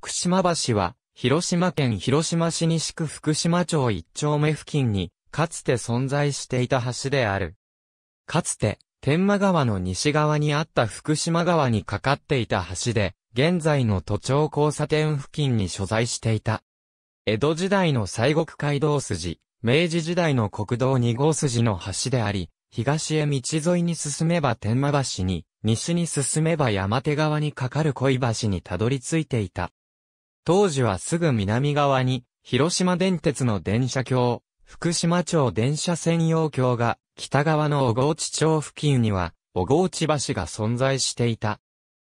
福島橋は、広島県広島市西区福島町一丁目付近に、かつて存在していた橋である。かつて、天満川の西側にあった福島川にかかっていた橋で、現在の都庁交差点付近に所在していた。江戸時代の西国街道筋、明治時代の国道2号筋の橋であり、東へ道沿いに進めば天満橋に、西に進めば山手川に架かる恋橋にたどり着いていた。当時はすぐ南側に、広島電鉄の電車橋、福島町電車専用橋が、北側の小河内町付近には、小河内橋が存在していた。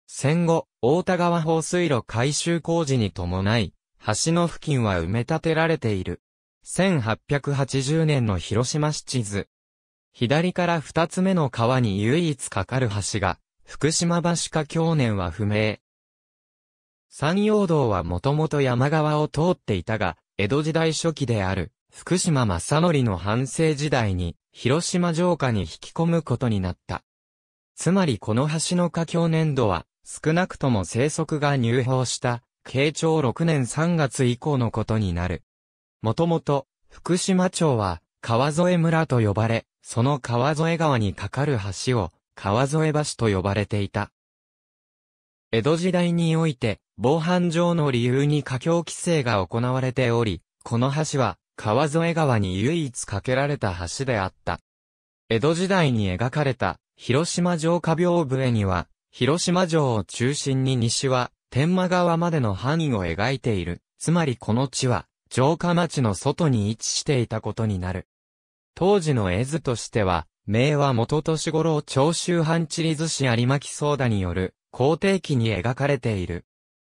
戦後、大田川放水路改修工事に伴い、橋の付近は埋め立てられている。1880年の広島市地図。左から二つ目の川に唯一かかる橋が、福島橋か去年は不明。山陽道はもともと山側を通っていたが、江戸時代初期である、福島正則の反省時代に、広島城下に引き込むことになった。つまりこの橋の架橋年度は、少なくとも生息が入法した、慶長6年3月以降のことになる。もともと、福島町は、川添村と呼ばれ、その川添川に架かる橋を、川添橋と呼ばれていた。江戸時代において、防犯上の理由に架橋規制が行われており、この橋は、川添川に唯一架けられた橋であった。江戸時代に描かれた、広島城下屏風には、広島城を中心に西は、天満川までの範囲を描いている。つまりこの地は、城下町の外に位置していたことになる。当時の絵図としては、明和元年頃長州藩地理図師有巻相田による、皇帝記に描かれている。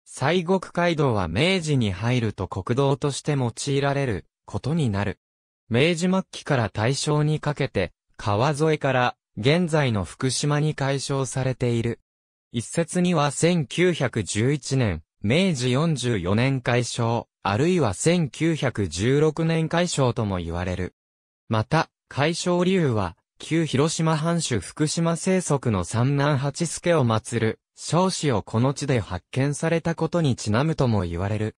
西国街道は明治に入ると国道として用いられることになる。明治末期から大正にかけて、川沿いから現在の福島に解消されている。一説には1911年、明治44年解消、あるいは1916年解消とも言われる。また、解消理由は、旧広島藩主福島生息の三男八助を祀る、少子をこの地で発見されたことにちなむとも言われる。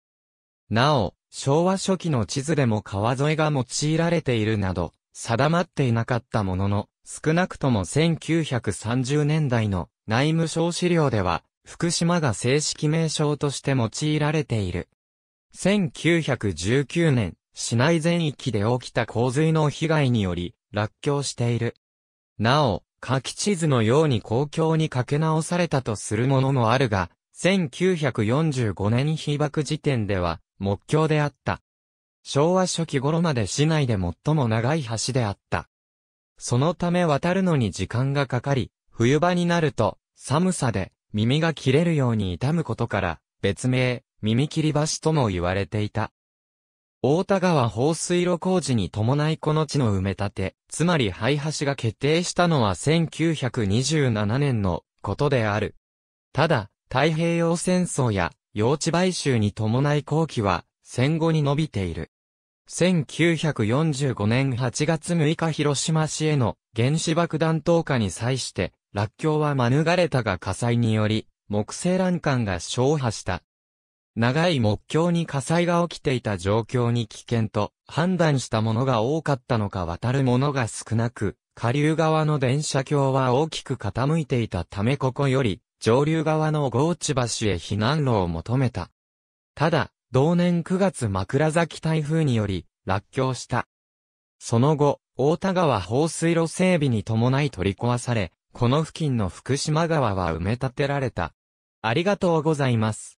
なお、昭和初期の地図でも川沿いが用いられているなど、定まっていなかったものの、少なくとも1930年代の内務省資料では、福島が正式名称として用いられている。1919年、市内全域で起きた洪水の被害により、落橋している。なお、下記地図のように公共にかけ直されたとするものもあるが、1945年被爆時点では、木橋であった。昭和初期頃まで市内で最も長い橋であった。そのため渡るのに時間がかかり、冬場になると、寒さで耳が切れるように痛むことから、別名、耳切り橋とも言われていた。大田川放水路工事に伴いこの地の埋め立て、つまり廃橋が決定したのは1927年のことである。ただ、太平洋戦争や用地買収に伴い後期は戦後に伸びている。1945年8月6日広島市への原子爆弾投下に際して、落橋は免れたが火災により、木製欄干が消破した。長い目標に火災が起きていた状況に危険と判断したものが多かったのか渡るものが少なく、下流側の電車橋は大きく傾いていたためここより上流側の豪地橋へ避難路を求めた。ただ、同年9月枕崎台風により、落橋した。その後、大田川放水路整備に伴い取り壊され、この付近の福島川は埋め立てられた。ありがとうございます。